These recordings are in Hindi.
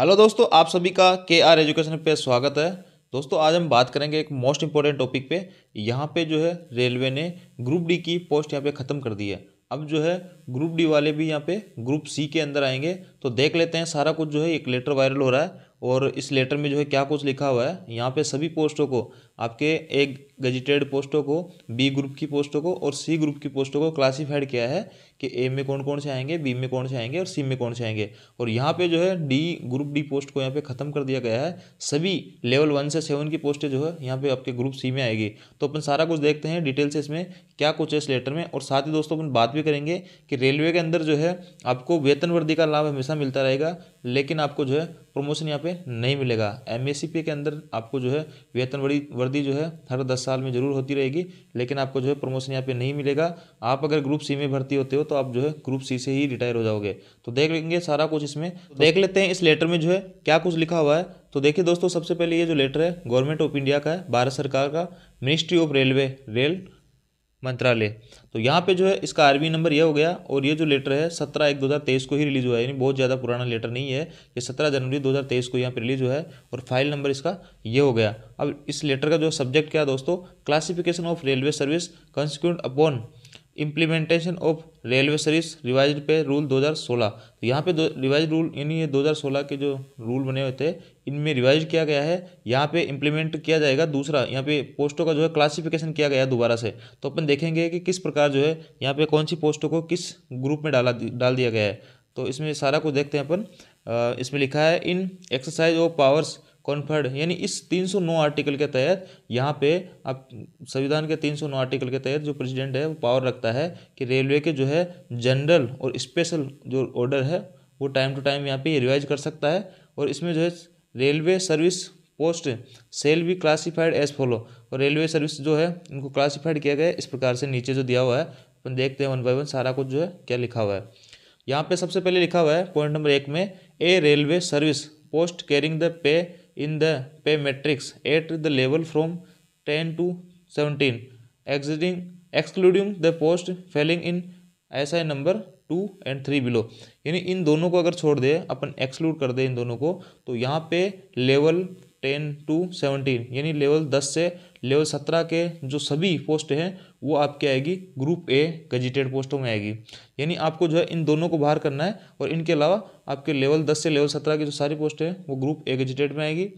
हेलो दोस्तों आप सभी का के आर एजुकेशन पे स्वागत है दोस्तों आज हम बात करेंगे एक मोस्ट इम्पॉर्टेंट टॉपिक पे यहाँ पे जो है रेलवे ने ग्रुप डी की पोस्ट यहाँ पे ख़त्म कर दी है अब जो है ग्रुप डी वाले भी यहाँ पे ग्रुप सी के अंदर आएंगे तो देख लेते हैं सारा कुछ जो है एक लेटर वायरल हो रहा है और इस लेटर में जो है क्या कुछ लिखा हुआ है यहाँ पे सभी पोस्टों को आपके एक गजिटेड पोस्टों को बी ग्रुप की पोस्टों को और सी ग्रुप की पोस्टों को क्लासिफाइड किया है कि ए में कौन कौन से आएंगे बी में कौन से आएंगे और सी में कौन से आएंगे और यहाँ पे जो है डी ग्रुप डी पोस्ट को यहाँ पे ख़त्म कर दिया गया है सभी लेवल वन से सेवन की पोस्टें जो है यहाँ पे आपके ग्रुप सी में आएगी तो अपन सारा कुछ देखते हैं डिटेल से इसमें क्या कुछ है इस लेटर में और साथ ही दोस्तों अपन बात भी करेंगे कि रेलवे के अंदर जो है आपको वेतन वृद्धि का लाभ हमेशा मिलता रहेगा लेकिन आपको जो है प्रमोशन यहाँ पे नहीं मिलेगा एम के अंदर आपको जो है वेतन वृद्धि भर्ती जो है हर दस साल में ज़रूर होती रहेगी लेकिन आपको जो है प्रमोशन यहाँ पे नहीं मिलेगा आप अगर ग्रुप सी में भर्ती होते हो तो आप जो है ग्रुप सी से ही रिटायर हो जाओगे तो देख लेंगे सारा कुछ इसमें तो देख लेते हैं इस लेटर में जो है क्या कुछ लिखा हुआ है तो देखिए दोस्तों सबसे पहले ये जो लेटर है गवर्नमेंट ऑफ इंडिया का है भारत सरकार का मिनिस्ट्री ऑफ रेलवे रेल मंत्रालय तो यहाँ पे जो है इसका आरबी नंबर यह हो गया और ये जो लेटर है सत्रह एक दो हज़ार तेईस को ही रिलीज़ हुआ है यानी बहुत ज़्यादा पुराना लेटर नहीं है ये सत्रह जनवरी दो हज़ार तेईस को यहाँ पे रिलीज़ हुआ है और फाइल नंबर इसका ये हो गया अब इस लेटर का जो सब्जेक्ट क्या है दोस्तों classification of railway service consequent upon implementation of railway service revise pay rule दो हज़ार तो यहाँ पे रिवाइज रूल यानी ये सोलह के जो रूल बने हुए थे इनमें रिवाइज किया गया है यहाँ पे इम्प्लीमेंट किया जाएगा दूसरा यहाँ पे पोस्टों का जो है क्लासिफिकेशन किया गया है दोबारा से तो अपन देखेंगे कि किस प्रकार जो है यहाँ पे कौन सी पोस्टों को किस ग्रुप में डाला डाल दिया गया है तो इसमें सारा कुछ देखते हैं अपन इसमें लिखा है in exercise of powers conferred यानी इस 309 आर्टिकल के तहत यहाँ पे आप संविधान के 309 आर्टिकल के तहत जो प्रेसिडेंट है वो पावर रखता है कि रेलवे के जो है जनरल और स्पेशल जो ऑर्डर है वो टाइम टू टाइम यहाँ पे रिवाइज कर सकता है और इसमें जो है रेलवे सर्विस पोस्ट सेल भी क्लासीफाइड एज फॉलो और रेलवे सर्विस जो है इनको क्लासीफाइड किया गया है इस प्रकार से नीचे जो दिया हुआ है अपन देखते हैं वन बाई वन सारा कुछ जो है क्या लिखा हुआ है यहाँ पे सबसे पहले लिखा हुआ है पॉइंट नंबर एक में a railway service post carrying the pay in the pay matrix at the level from ten to seventeen exceeding excluding the post falling in ऐसा number two and three below यानी इन दोनों को अगर छोड़ दे अपन एक्सक्लूड कर दे इन दोनों को तो यहाँ पे लेवल टेन टू सेवनटीन यानी लेवल दस से लेवल सत्रह के जो सभी पोस्ट हैं वो आपके आएगी ग्रुप ए गजिटेड पोस्टों में आएगी यानी आपको जो है इन दोनों को बाहर करना है और इनके अलावा आपके लेवल दस से लेवल सत्रह की जो सारी पोस्ट हैं वो ग्रुप ए गजिटेड में आएगी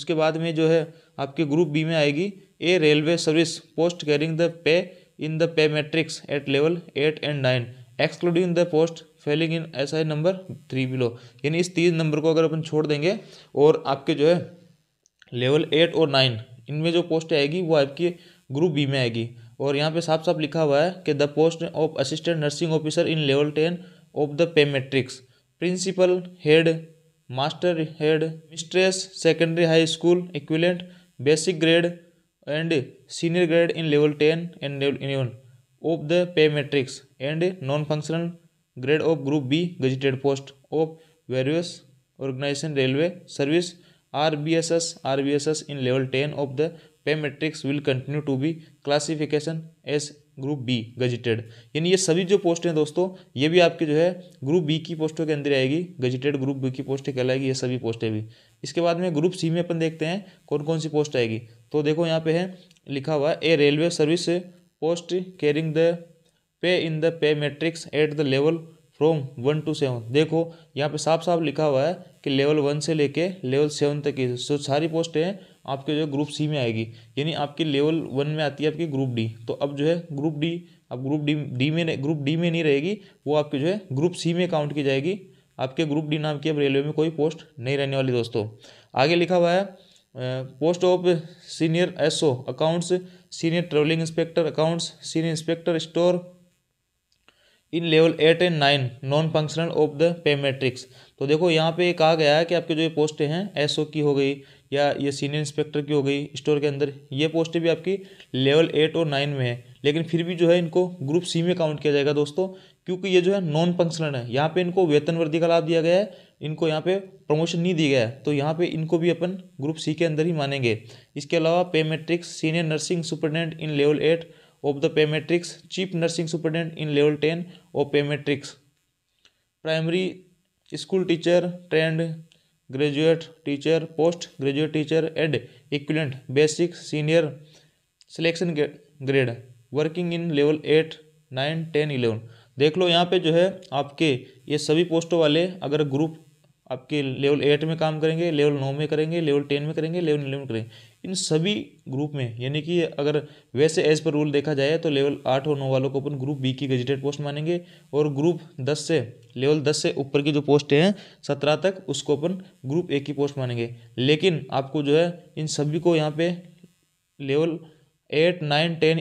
उसके बाद में जो है आपके ग्रुप बी में आएगी a railway service post carrying the pay in the pay matrix at level eight and nine excluding the post falling in S I number three below यानी इस तीन नंबर को अगर अपन छोड़ देंगे और आपके जो है लेवल एट और नाइन इनमें जो पोस्ट आएगी वो आपकी ग्रुप बी में आएगी और यहाँ पे साफ साफ लिखा हुआ है कि the post of assistant nursing officer in level ten of the pay matrix principal head master head mistress secondary high school equivalent basic grade and senior grade in level ten and level eleven of the pay matrix and non functional grade of group B gazetted post of various organisation railway service R B S S R B S S in level ten of the pay matrix will continue to be classification as group B gazetted यानी ये सभी जो पोस्ट हैं दोस्तों ये भी आपके जो है ग्रुप बी की पोस्टों के अंदर आएगी गजिटेड ग्रुप बी की पोस्टें कहलाएगी ये सभी पोस्टें भी इसके बाद में ग्रुप सी में अपन देखते हैं कौन कौन सी पोस्ट आएगी तो देखो यहाँ पे है लिखा हुआ है a railway service post carrying the pay in the pay matrix at the level from one to seven देखो यहाँ पे साफ साफ लिखा हुआ है कि लेवल वन से लेके लेवल सेवन तक की तो सारी पोस्ट हैं आपके जो ग्रुप सी में आएगी यानी आपकी लेवल वन में आती है आपकी ग्रुप डी तो अब जो है ग्रुप डी अब ग्रुप डी डी में ग्रुप डी में नहीं रहेगी वो आपकी जो है ग्रुप सी में काउंट की जाएगी आपके ग्रुप डी नाम की अब रेलवे में कोई पोस्ट नहीं रहने वाली दोस्तों आगे लिखा हुआ है post of senior SO accounts senior travelling inspector accounts senior inspector store in level eight and nine non functional of the pay matrix तो देखो यहाँ पे कहा गया है कि आपके जो ये पोस्टें हैं एसओ की हो गई या ये सीनियर इंस्पेक्टर की हो गई स्टोर के अंदर ये पोस्टें भी आपकी लेवल एट और नाइन में है लेकिन फिर भी जो है इनको ग्रुप सी में काउंट किया जाएगा दोस्तों क्योंकि ये जो है नॉन फंक्शनल है यहाँ पे इनको वेतन वृद्धि का लाभ दिया गया है इनको यहाँ पे प्रमोशन नहीं दिया गया है तो यहाँ पे इनको भी अपन ग्रुप सी के अंदर ही मानेंगे इसके अलावा pay matrix senior nursing superintendent in level eight of the pay matrix chief nursing superintendent in level ten of pay matrix primary school teacher trained graduate teacher post graduate teacher and equivalent basic senior selection grade working in level eight nine ten eleven देख लो यहाँ पे जो है आपके ये सभी पोस्टों वाले अगर ग्रुप आपके लेवल एट में काम करेंगे लेवल नौ में करेंगे लेवल टेन में करेंगे लेवल इलेवन में करेंगे इन सभी ग्रुप में यानी कि अगर वैसे एज पर रूल देखा जाए तो लेवल आठ और नौ वालों को अपन ग्रुप बी की गजटेड पोस्ट मानेंगे और ग्रुप दस से लेवल दस से ऊपर की जो पोस्ट हैं सत्रह तक उसको अपन ग्रुप ए की पोस्ट मानेंगे लेकिन आपको जो है इन सभी को यहाँ पे level eight nine ten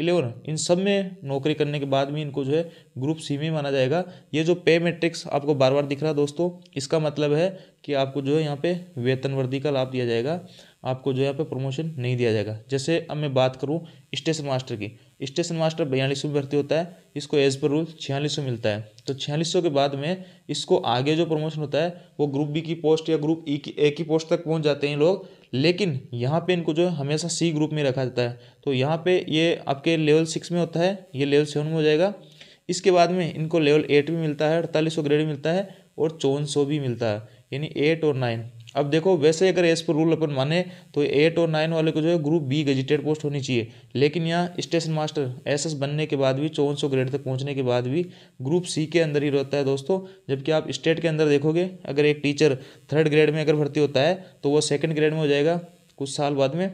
eleven इन सब में नौकरी करने के बाद भी इनको जो है ग्रुप सी में माना जाएगा ये जो पे मेट्रिक्स आपको बार बार दिख रहा है दोस्तों इसका मतलब है कि आपको जो है यहाँ पे वेतन वृद्धि का लाभ दिया जाएगा आपको जो यहाँ पे प्रमोशन नहीं दिया जाएगा जैसे अब मैं बात करूँ स्टेशन मास्टर की स्टेशन मास्टर बयालीस में भर्ती होता है इसको एज पर रूल छियालीस मिलता है तो छियालीस के बाद में इसको आगे जो प्रमोशन होता है वो ग्रुप बी की पोस्ट या ग्रुप ई e की ए की पोस्ट तक पहुँच जाते हैं लोग लेकिन यहाँ पे इनको जो है हमेशा सी ग्रुप में रखा जाता है तो यहाँ पे ये आपके लेवल सिक्स में होता है ये लेवल सेवन में हो जाएगा इसके बाद में इनको लेवल एट भी मिलता है अड़तालीस सौ ग्रेड मिलता है और चौवन सौ भी मिलता है यानी एट और नाइन अब देखो वैसे अगर एस पर रूल अपन माने तो एट और नाइन वाले को जो है ग्रुप बी गजिटेड पोस्ट होनी चाहिए लेकिन यहाँ स्टेशन मास्टर एसएस बनने के बाद भी चौवन सौ ग्रेड तक पहुँचने के बाद भी ग्रुप सी के अंदर ही रहता है दोस्तों जबकि आप स्टेट के अंदर देखोगे अगर एक टीचर थर्ड ग्रेड में अगर भर्ती होता है तो वो सेकेंड ग्रेड में हो जाएगा कुछ साल बाद में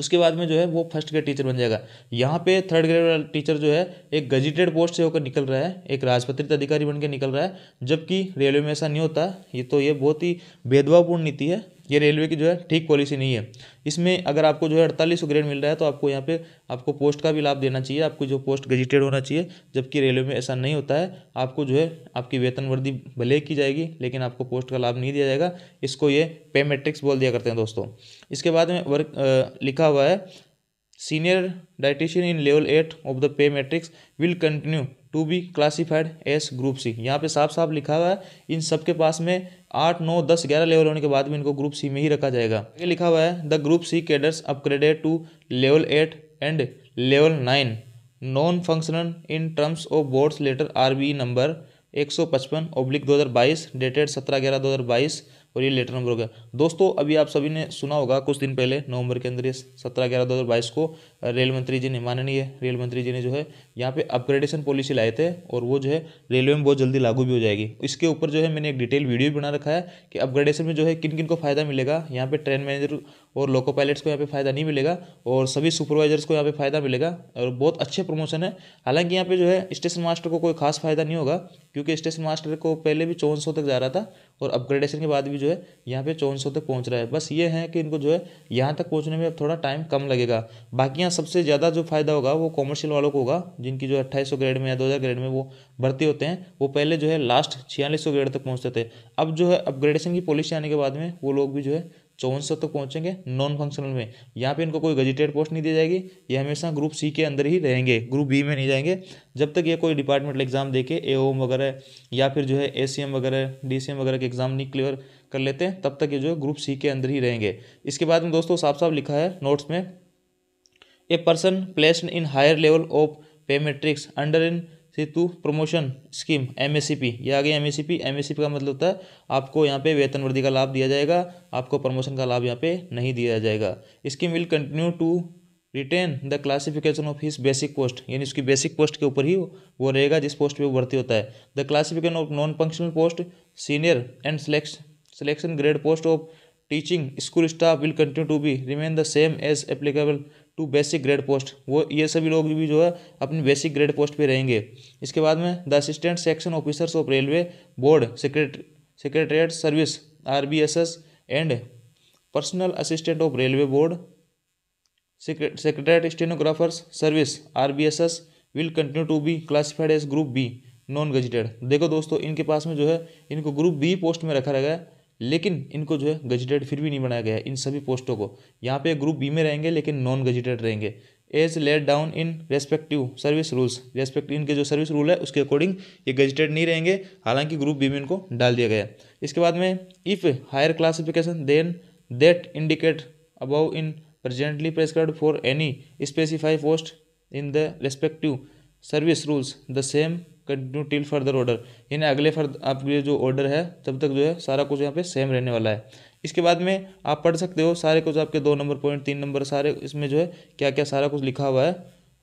उसके बाद में जो है वो फर्स्ट ग्रेड टीचर बन जाएगा यहाँ पे थर्ड ग्रेड वाला टीचर जो है एक गजिटेड पोस्ट से होकर निकल रहा है एक राजपत्रित अधिकारी बन के निकल रहा है जबकि रेलवे में ऐसा नहीं होता ये तो ये बहुत ही भेदभावपूर्ण नीति है ये रेलवे की जो है ठीक पॉलिसी नहीं है इसमें अगर आपको जो है अड़तालीस ग्रेड मिल रहा है तो आपको यहाँ पे आपको पोस्ट का भी लाभ देना चाहिए आपको जो पोस्ट गजिटेड होना चाहिए जबकि रेलवे में ऐसा नहीं होता है आपको जो है आपकी वेतन वृद्धि भले की जाएगी लेकिन आपको पोस्ट का लाभ नहीं दिया जाएगा इसको ये पे मेट्रिक्स बोल दिया करते हैं दोस्तों इसके बाद में वर्क लिखा हुआ है senior dietitian in level eight of the pay matrix will continue to be classified as group C यहाँ पे साफ साफ लिखा हुआ है इन सब के पास में आठ नौ दस ग्यारह लेवल होने के बाद में इनको ग्रुप सी में ही रखा जाएगा ये लिखा हुआ है the group C cadres upgraded to level eight and level nine non functional in terms of boards letter R B number एक सौ पचपन ओब्लिक दो हज़ार बाईस डेटेड सत्रह ग्यारह दो हज़ार बाईस और ये लेटर नंबर हो गया दोस्तों अभी आप सभी ने सुना होगा कुछ दिन पहले नवंबर के अंदर ये सत्रह ग्यारह दो हज़ार बाईस को रेल मंत्री जी ने माननीय रेल मंत्री जी ने जो है यहाँ पे अपग्रेडेशन पॉलिसी लाए थे और वो जो है रेलवे में बहुत जल्दी लागू भी हो जाएगी इसके ऊपर जो है मैंने एक डिटेल वीडियो भी बना रखा है कि अपग्रेडेशन में जो है किन किन को फ़ायदा मिलेगा यहाँ पर ट्रेन मैनेजर और लोको पायलट्स को यहाँ पे फ़ायदा नहीं मिलेगा और सभी सुपरवाइजर्स को यहाँ पे फ़ायदा मिलेगा और बहुत अच्छे प्रमोशन है हालांकि यहाँ पे जो है स्टेशन मास्टर को कोई खास फ़ायदा नहीं होगा क्योंकि स्टेशन मास्टर को पहले भी चौवन तक जा रहा था और अपग्रेडेशन के बाद भी जो है यहाँ पे चौवन तक पहुँच रहा है बस ये है कि इनको जो है यहाँ तक पहुँचने में अब थोड़ा टाइम कम लगेगा बाकी यहाँ सबसे ज़्यादा जो फ़ायदा होगा वो कॉमर्शियल वालों को होगा जिनकी जो अट्ठाईस ग्रेड में या दो ग्रेड में वो भर्ती होते हैं वो पहले जो है लास्ट छियालीस ग्रेड तक पहुँचते थे अब जो है अपग्रेडेशन की पॉलिसी आने के बाद में वो लोग भी जो है चौवन सौ तक पहुँचेंगे नॉन फंक्शनल में यहाँ पे इनको कोई गजिटेड पोस्ट नहीं दी जाएगी ये हमेशा ग्रुप सी के अंदर ही रहेंगे ग्रुप बी में नहीं जाएंगे जब तक ये कोई डिपार्टमेंटल एग्जाम दे के ए वगैरह या फिर जो है ए वगैरह डी वगैरह के एग्जाम नहीं क्लियर कर लेते हैं तब तक ये जो है ग्रुप सी के अंदर ही रहेंगे इसके बाद में दोस्तों साफ साफ लिखा है नोट्स में a person placed in higher level of pay matrix under in situ promotion scheme M S C P ये आ गई M S C P M S C P का मतलब होता है आपको यहाँ पे वेतन वृद्धि का लाभ दिया जाएगा आपको प्रमोशन का लाभ यहाँ पे नहीं दिया जाएगा scheme will continue to retain the classification of his basic post यानी उसकी बेसिक पोस्ट के ऊपर ही वो रहेगा जिस पोस्ट पर वो भर्ती होता है the classification of non functional post senior and selection grade post of teaching school staff will continue to be remain the same as applicable to basic grade post वो ये सभी लोग भी जो है अपनी बेसिक ग्रेड पोस्ट पे रहेंगे इसके बाद में the assistant section officers of railway board secret secretariat service R B S S and personal assistant of railway board secretariat stenographers service R B S S will continue to be classified as group B non gazetted देखो दोस्तों इनके पास में जो है इनको ग्रुप बी पोस्ट में रखा गया है लेकिन इनको जो है गजटेड फिर भी नहीं बनाया गया इन सभी पोस्टों को यहाँ पे ग्रुप बी में रहेंगे लेकिन नॉन गजटेड रहेंगे as laid down in respective service rules respective इनके जो सर्विस रूल है उसके अकॉर्डिंग ये गजटेड नहीं रहेंगे हालांकि ग्रुप बी में इनको डाल दिया गया इसके बाद में if higher classification then that indicate above in presently prescribe for any specify post in the respective service rules the same continue till further order यानी अगले फर्द आपके जो ऑर्डर है तब तक जो है सारा कुछ यहाँ पे सेम रहने वाला है इसके बाद में आप पढ़ सकते हो सारे कुछ आपके दो नंबर पॉइंट तीन नंबर सारे इसमें जो है क्या क्या सारा कुछ लिखा हुआ है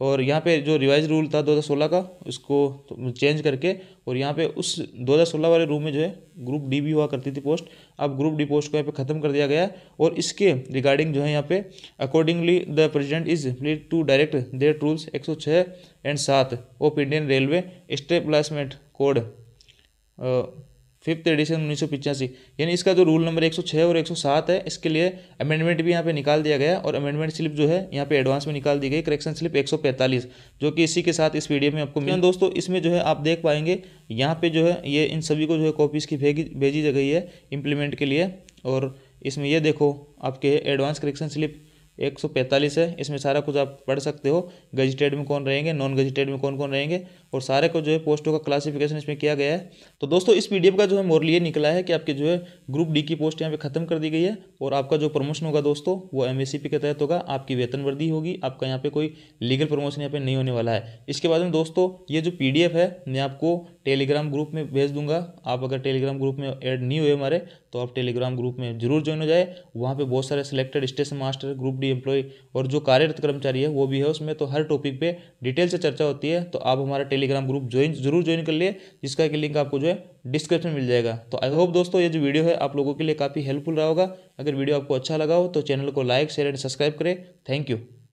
और यहाँ पे जो रिवाइज रूल था 2016 का उसको चेंज करके और यहाँ पे उस 2016 वाले रूम में जो है ग्रुप डी भी हुआ करती थी पोस्ट अब ग्रुप डी पोस्ट को यहाँ पे ख़त्म कर दिया गया है और इसके रिगार्डिंग जो है यहाँ पे accordingly the president is pleased to direct their rules एक एंड सात of Indian railway establishment code fifth edition उन्नीस सौ पिचासी यानी इसका जो रूल नंबर एक सौ छः और एक सौ सात है इसके लिए अमेंडमेंट भी यहाँ पे निकाल दिया गया और अमेंडमेंट स्लिप जो है यहाँ पे एडवांस में निकाल दी गई करेक्शन स्लिप एक सौ पैंतालीस जो कि इसी के साथ इस वीडियो में आपको मिल दोस्तों इसमें जो है आप देख पाएंगे यहाँ पे जो है ये इन सभी को जो है कॉपीज़ की भेजी भेजी गई है इम्प्लीमेंट के लिए और इसमें यह देखो आपके एडवांस करेक्शन स्लिप एक सौ पैंतालीस है इसमें सारा कुछ आप पढ़ सकते हो गजिटेड में कौन रहेंगे नॉन गजिटेड में कौन कौन रहेंगे और सारे को जो है पोस्टों का क्लासिफिकेशन इसमें किया गया है तो दोस्तों इस पीडीएफ का जो है मोरल ये निकला है कि आपके जो है ग्रुप डी की पोस्ट यहाँ पे खत्म कर दी गई है और आपका जो प्रमोशन होगा दोस्तों वो एम के तहत होगा आपकी वेतन वृद्धि होगी आपका यहाँ पर कोई लीगल प्रमोशन यहाँ पर नहीं होने वाला है इसके बाद में दोस्तों ये जो पी है मैं आपको टेलीग्राम ग्रुप में भेज दूंगा आप अगर टेलीग्राम ग्रुप में ऐड नहीं हुए हमारे तो आप टेलीग्राम ग्रुप में जरूर ज्वाइन हो जाए वहाँ पे बहुत सारे selected station master group D employ और जो कार्यरत कर्मचारी है वो भी है उसमें तो हर टॉपिक पे डिटेल से चर्चा होती है तो आप हमारा टेलीग्राम ग्रुप ज्वाइन जरूर ज्वाइन कर लिए जिसका कि लिंक आपको जो है डिस्क्रिप्शन मिल जाएगा तो आई होप दोस्तों ये जो वीडियो है आप लोगों के लिए काफ़ी हेल्पफुल रहा होगा अगर वीडियो आपको अच्छा लगा हो तो चैनल को लाइक शेयर एंड सब्सक्राइब करें थैंक यू